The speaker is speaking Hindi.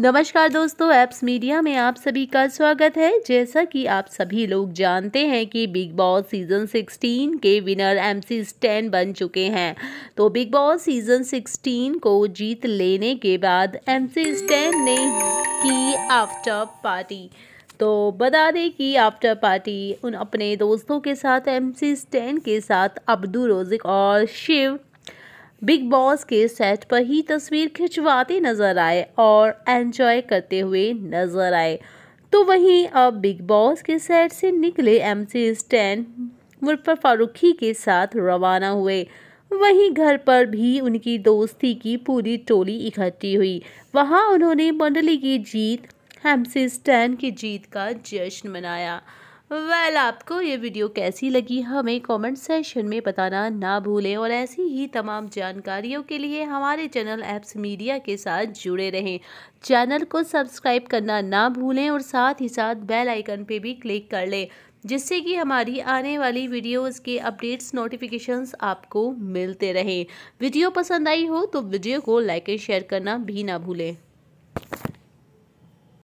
नमस्कार दोस्तों एप्स मीडिया में आप सभी का स्वागत है जैसा कि आप सभी लोग जानते हैं कि बिग बॉस सीज़न 16 के विनर एम सी स्टैन बन चुके हैं तो बिग बॉस सीज़न 16 को जीत लेने के बाद एम सी स्टैन ने की आफ्टर पार्टी तो बता दें कि आफ्टर पार्टी उन अपने दोस्तों के साथ एम सी स्टैन के साथ अब्दू रोजिक और शिव बिग बॉस के सेट पर ही तस्वीर खिंचवाते नजर आए और एंजॉय करते हुए नजर आए तो वहीं अब बिग बॉस के सेट से निकले एम सी स्टैन मुरफर फारूखी के साथ रवाना हुए वहीं घर पर भी उनकी दोस्ती की पूरी टोली इकट्ठी हुई वहां उन्होंने मंडली की जीत एमसी स्टैन की जीत का जश्न मनाया वेल आपको ये वीडियो कैसी लगी हमें कमेंट सेशन में बताना ना भूलें और ऐसी ही तमाम जानकारियों के लिए हमारे चैनल एप्स मीडिया के साथ जुड़े रहें चैनल को सब्सक्राइब करना ना भूलें और साथ ही साथ बेल आइकन पे भी क्लिक कर लें जिससे कि हमारी आने वाली वीडियोस के अपडेट्स नोटिफिकेशंस आपको मिलते रहें वीडियो पसंद आई हो तो वीडियो को लाइक एंड शेयर करना भी ना भूलें